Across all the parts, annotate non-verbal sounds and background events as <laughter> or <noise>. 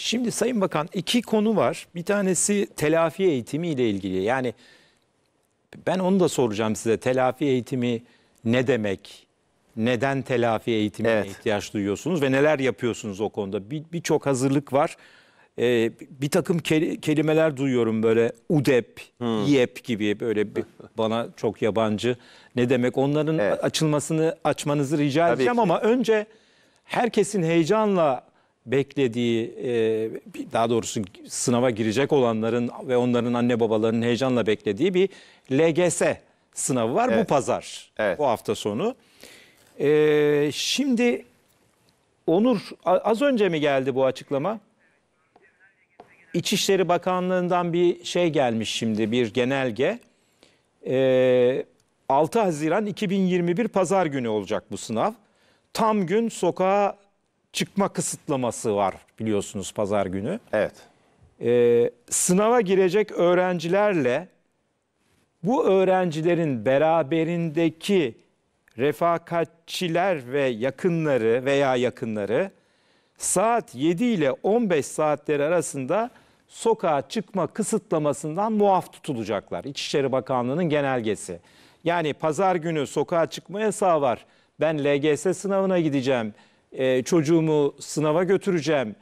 Şimdi Sayın Bakan iki konu var. Bir tanesi telafi eğitimi ile ilgili. Yani ben onu da soracağım size. Telafi eğitimi ne demek? Neden telafi eğitimine evet. ihtiyaç duyuyorsunuz ve neler yapıyorsunuz o konuda? Birçok bir hazırlık var. Ee, bir takım ke kelimeler duyuyorum böyle UDEP, hmm. İEP gibi böyle bir, bana çok yabancı. Ne demek onların evet. açılmasını açmanızı rica Tabii edeceğim ki. ama önce herkesin heyecanla beklediği, e, daha doğrusu sınava girecek olanların ve onların anne babalarının heyecanla beklediği bir LGS sınavı var evet. bu pazar, evet. bu hafta sonu. E, şimdi Onur, az önce mi geldi bu açıklama? İçişleri Bakanlığı'ndan bir şey gelmiş şimdi, bir genelge. 6 e, Haziran 2021 Pazar günü olacak bu sınav. Tam gün sokağa çıkma kısıtlaması var biliyorsunuz pazar günü. Evet. Ee, sınava girecek öğrencilerle bu öğrencilerin beraberindeki refakatçiler ve yakınları veya yakınları saat 7 ile 15 saatleri arasında sokağa çıkma kısıtlamasından muaf tutulacaklar. İçişleri Bakanlığı'nın genelgesi. Yani pazar günü sokağa çıkma yasağı var. Ben LGS sınavına gideceğim.'' e, çocuğumu sınava götüreceğim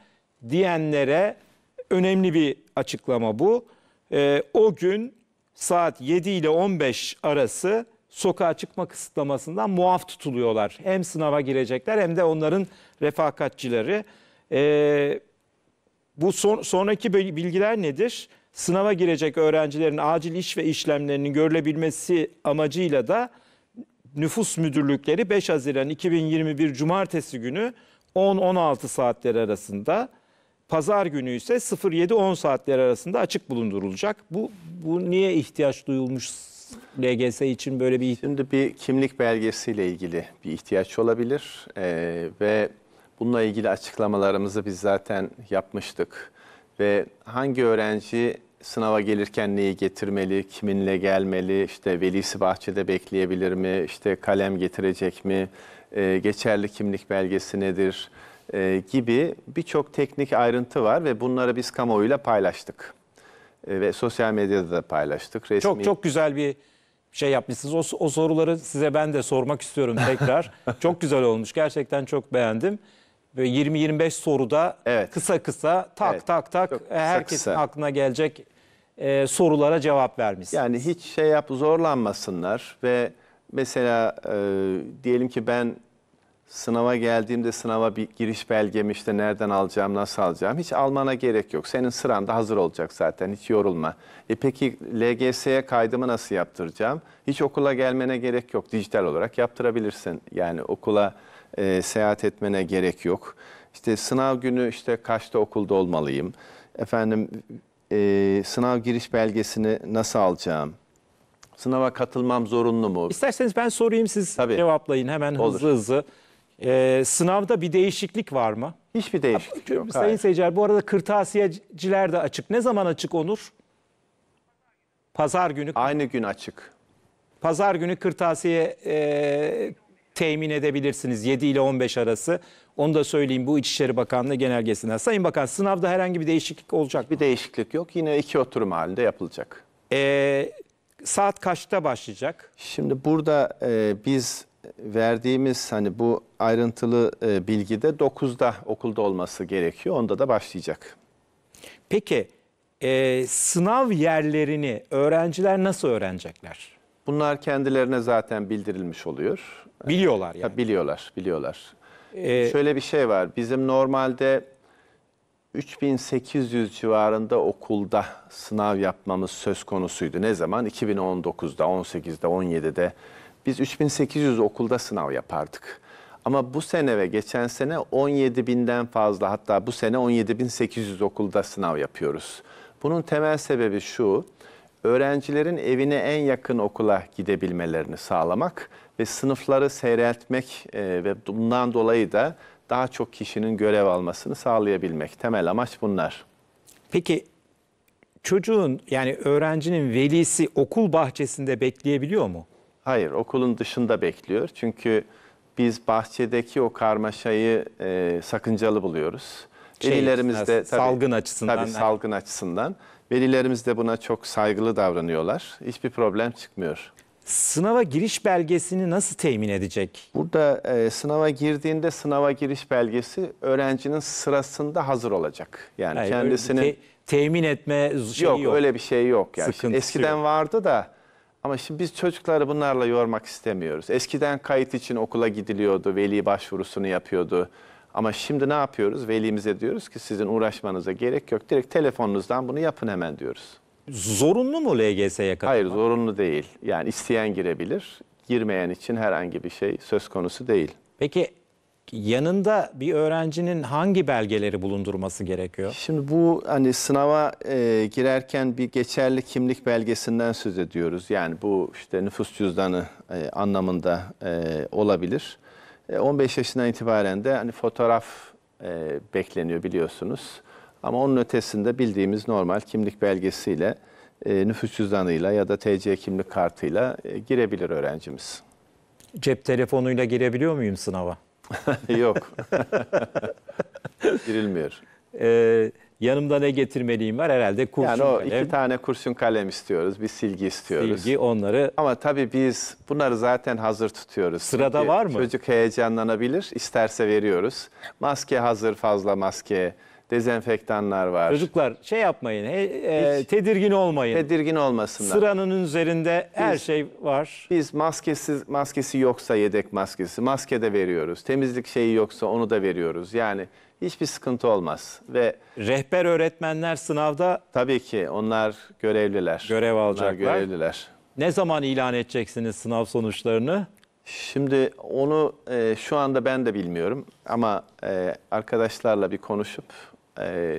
diyenlere önemli bir açıklama bu. E, o gün saat 7 ile 15 arası sokağa çıkma kısıtlamasından muaf tutuluyorlar. Hem sınava girecekler hem de onların refakatçileri. E, bu son, sonraki bilgiler nedir? Sınava girecek öğrencilerin acil iş ve işlemlerinin görülebilmesi amacıyla da nüfus müdürlükleri 5 Haziran 2021 Cumartesi günü 10-16 saatler arasında Pazar günü ise 07-10 saatler arasında açık bulundurulacak. Bu, bu niye ihtiyaç duyulmuş LGS için böyle bir... Şimdi bir kimlik belgesiyle ilgili bir ihtiyaç olabilir ee, ve bununla ilgili açıklamalarımızı biz zaten yapmıştık. Ve hangi öğrenci sınava gelirken neyi getirmeli, kiminle gelmeli, işte velisi bahçede bekleyebilir mi, işte kalem getirecek mi, e, geçerli kimlik belgesi nedir e, gibi birçok teknik ayrıntı var ve bunları biz kamuoyuyla paylaştık. E, ve sosyal medyada da paylaştık. Resmi... Çok çok güzel bir şey yapmışsınız. O, o soruları size ben de sormak istiyorum tekrar. <laughs> çok güzel olmuş. Gerçekten çok beğendim. Böyle 20-25 soruda Evet. kısa kısa tak Evet. tak tak Çok herkesin kısa. aklına gelecek e, sorulara cevap vermiş. Yani hiç şey yap zorlanmasınlar ve mesela e, diyelim ki ben sınava geldiğimde sınava bir giriş belgemi işte nereden alacağım, nasıl alacağım hiç almana gerek yok. Senin sıran da hazır olacak zaten hiç yorulma. E peki LGS'ye kaydımı nasıl yaptıracağım? Hiç okula gelmene gerek yok. Dijital olarak yaptırabilirsin. Yani okula e, seyahat etmene gerek yok. İşte sınav günü işte kaçta okulda olmalıyım? Efendim e, sınav giriş belgesini nasıl alacağım? Sınava katılmam zorunlu mu? İsterseniz ben sorayım siz Tabii. cevaplayın hemen Olur. hızlı hızlı. Ee, sınavda bir değişiklik var mı? Hiçbir değişiklik yok. Sayın hayır. seyirciler bu arada kırtasiyeciler de açık. Ne zaman açık Onur? Pazar günü. Aynı gün açık. Pazar günü kırtasiye e, temin edebilirsiniz 7 ile 15 arası. Onu da söyleyeyim bu İçişleri Bakanlığı genelgesinden. Sayın Bakan sınavda herhangi bir değişiklik olacak Bir değişiklik yok. Yine iki oturum halinde yapılacak. Ee, saat kaçta başlayacak? Şimdi burada e, biz verdiğimiz hani bu ayrıntılı e, bilgide 9'da okulda olması gerekiyor. Onda da başlayacak. Peki e, sınav yerlerini öğrenciler nasıl öğrenecekler? Bunlar kendilerine zaten bildirilmiş oluyor. Biliyorlar yani. Ha, biliyorlar, biliyorlar. Ee, Şöyle bir şey var. Bizim normalde 3800 civarında okulda sınav yapmamız söz konusuydu. Ne zaman? 2019'da, 18'de, 17'de. Biz 3800 okulda sınav yapardık. Ama bu sene ve geçen sene 17.000'den fazla hatta bu sene 17.800 okulda sınav yapıyoruz. Bunun temel sebebi şu, öğrencilerin evine en yakın okula gidebilmelerini sağlamak ve sınıfları seyreltmek e, ve bundan dolayı da daha çok kişinin görev almasını sağlayabilmek. Temel amaç bunlar. Peki çocuğun yani öğrencinin velisi okul bahçesinde bekleyebiliyor mu? Hayır, okulun dışında bekliyor. Çünkü biz bahçedeki o karmaşayı e, sakıncalı buluyoruz şey, velilerimiz de tabii, salgın açısından. Tabii yani. salgın açısından. Velilerimiz de buna çok saygılı davranıyorlar. Hiçbir problem çıkmıyor. Sınava giriş belgesini nasıl temin edecek? Burada e, sınava girdiğinde sınava giriş belgesi öğrencinin sırasında hazır olacak. Yani, yani kendisini te, temin etme şeyi yok. Yok öyle bir şey yok. Yani. Sıkıntısı Eskiden yok. vardı da ama şimdi biz çocukları bunlarla yormak istemiyoruz. Eskiden kayıt için okula gidiliyordu, veli başvurusunu yapıyordu. Ama şimdi ne yapıyoruz? Velimize diyoruz ki sizin uğraşmanıza gerek yok. Direkt telefonunuzdan bunu yapın hemen diyoruz. Zorunlu mu LGS'ye katılmak? Hayır zorunlu değil. Yani isteyen girebilir. Girmeyen için herhangi bir şey söz konusu değil. Peki yanında bir öğrencinin hangi belgeleri bulundurması gerekiyor? Şimdi bu hani sınava e, girerken bir geçerli kimlik belgesinden söz ediyoruz. Yani bu işte nüfus cüzdanı e, anlamında e, olabilir. 15 e, yaşından itibaren de hani fotoğraf e, bekleniyor biliyorsunuz. Ama onun ötesinde bildiğimiz normal kimlik belgesiyle, e, nüfus cüzdanıyla ya da TC kimlik kartıyla e, girebilir öğrencimiz. Cep telefonuyla girebiliyor muyum sınava? <laughs> Yok. <laughs> Girilmiyor. Ee, Yanımda ne getirmeliyim var herhalde kurşun yani o kalem. iki tane kurşun kalem istiyoruz, bir silgi istiyoruz. Silgi onları. Ama tabii biz bunları zaten hazır tutuyoruz. Sırada Çünkü var mı? Çocuk heyecanlanabilir, isterse veriyoruz. Maske hazır, fazla maske, dezenfektanlar var. Çocuklar şey yapmayın, e, tedirgin olmayın. Tedirgin olmasınlar. Sıranın üzerinde her şey var. Biz maskesiz maskesi yoksa yedek maskesi, maske de veriyoruz. Temizlik şeyi yoksa onu da veriyoruz. Yani hiçbir sıkıntı olmaz ve Rehber öğretmenler sınavda tabii ki onlar görevliler. Görev Onlar alacaklar. görevliler. ne zaman ilan edeceksiniz sınav sonuçlarını? Şimdi onu e, şu anda ben de bilmiyorum ama e, arkadaşlarla bir konuşup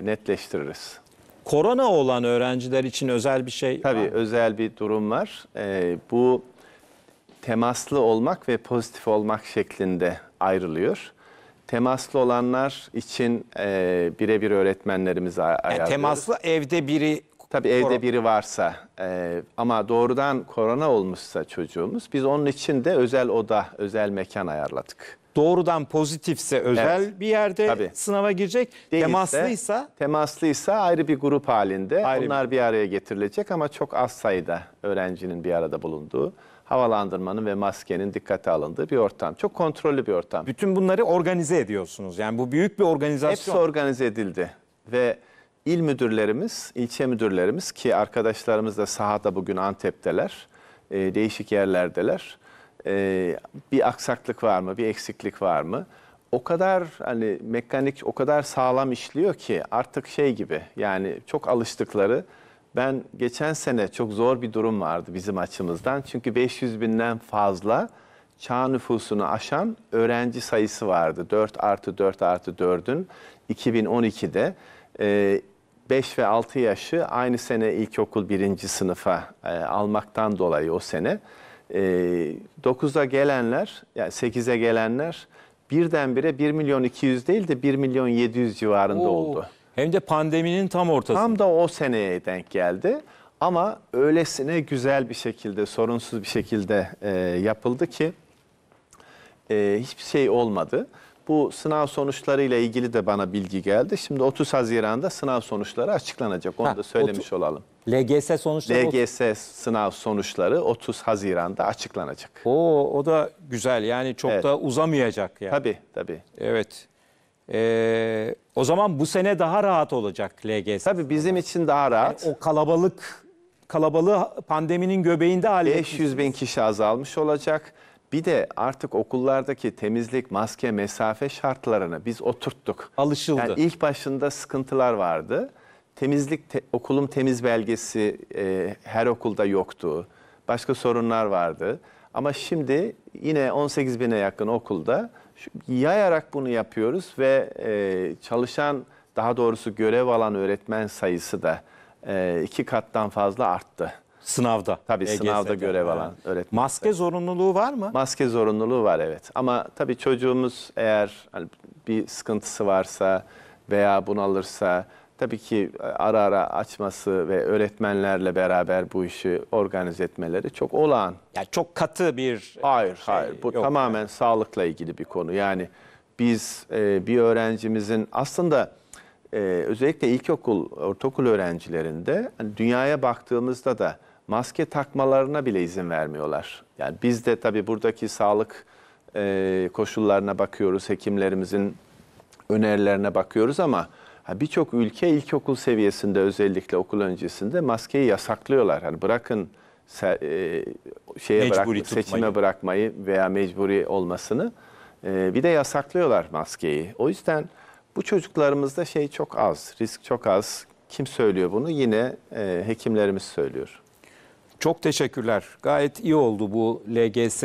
netleştiririz. Korona olan öğrenciler için özel bir şey Tabii var mı? özel bir durum var. bu temaslı olmak ve pozitif olmak şeklinde ayrılıyor. Temaslı olanlar için e, birebir öğretmenlerimizi ay- Yani temaslı evde biri Tabii evde Korona. biri varsa e, ama doğrudan korona olmuşsa çocuğumuz biz onun için de özel oda, özel mekan ayarladık doğrudan pozitifse özel evet. bir yerde Tabii. sınava girecek. Değilse, temaslıysa temaslıysa ayrı bir grup halinde ayrı onlar bir... bir araya getirilecek ama çok az sayıda öğrencinin bir arada bulunduğu havalandırmanın ve maskenin dikkate alındığı bir ortam. Çok kontrollü bir ortam. Bütün bunları organize ediyorsunuz. Yani bu büyük bir organizasyon. Hepsi organize edildi ve il müdürlerimiz, ilçe müdürlerimiz ki arkadaşlarımız da sahada bugün Antep'teler, e, değişik yerlerdeler ee, bir aksaklık var mı, bir eksiklik var mı? O kadar hani mekanik o kadar sağlam işliyor ki artık şey gibi yani çok alıştıkları ben geçen sene çok zor bir durum vardı bizim açımızdan. Çünkü 500 binden fazla çağ nüfusunu aşan öğrenci sayısı vardı. 4 artı 4 artı 4'ün 2012'de e, 5 ve 6 yaşı aynı sene ilkokul birinci sınıfa e, almaktan dolayı o sene e, ee, 9'a gelenler, yani 8'e gelenler birdenbire 1 milyon 200 değil de 1 milyon 700 civarında Oo. oldu. Hem de pandeminin tam ortası. Tam da o seneye denk geldi. Ama öylesine güzel bir şekilde, sorunsuz bir şekilde e, yapıldı ki e, hiçbir şey olmadı. Bu sınav sonuçlarıyla ilgili de bana bilgi geldi. Şimdi 30 Haziran'da sınav sonuçları açıklanacak. Onu ha, da söylemiş otu, olalım. LGS sonuçları? LGS sınav sonuçları 30 Haziran'da açıklanacak. Oo, o da güzel. Yani çok evet. da uzamayacak. Yani. Tabii tabii. Evet. Ee, o zaman bu sene daha rahat olacak LGS. Tabii bizim olarak. için daha rahat. Yani o kalabalık kalabalığı pandeminin göbeğinde halde. 500 bin kişi azalmış olacak. Bir de artık okullardaki temizlik, maske, mesafe şartlarını biz oturttuk. Alışıldı. Yani ilk başında sıkıntılar vardı. Temizlik, te, okulum temiz belgesi e, her okulda yoktu. Başka sorunlar vardı. Ama şimdi yine 18 bine yakın okulda yayarak bunu yapıyoruz ve e, çalışan, daha doğrusu görev alan öğretmen sayısı da e, iki kattan fazla arttı. Sınavda. Tabii EGS'de sınavda görev yani. alan öğretmen. Maske zorunluluğu var mı? Maske zorunluluğu var evet. Ama tabii çocuğumuz eğer hani bir sıkıntısı varsa veya bunalırsa tabii ki ara ara açması ve öğretmenlerle beraber bu işi organize etmeleri çok olağan. Yani çok katı bir Hayır, şey hayır. Bu tamamen yani. sağlıkla ilgili bir konu. Yani biz e, bir öğrencimizin aslında e, özellikle ilkokul, ortaokul öğrencilerinde hani dünyaya baktığımızda da maske takmalarına bile izin vermiyorlar. Yani biz de tabii buradaki sağlık e, koşullarına bakıyoruz, hekimlerimizin önerilerine bakıyoruz ama birçok ülke ilkokul seviyesinde özellikle okul öncesinde maskeyi yasaklıyorlar. Hani bırakın e, şeye bırak, seçime bırakmayı veya mecburi olmasını e, bir de yasaklıyorlar maskeyi. O yüzden bu çocuklarımızda şey çok az, risk çok az. Kim söylüyor bunu? Yine e, hekimlerimiz söylüyor. Çok teşekkürler. Gayet iyi oldu bu LGS.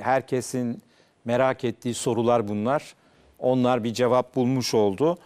Herkesin merak ettiği sorular bunlar. Onlar bir cevap bulmuş oldu.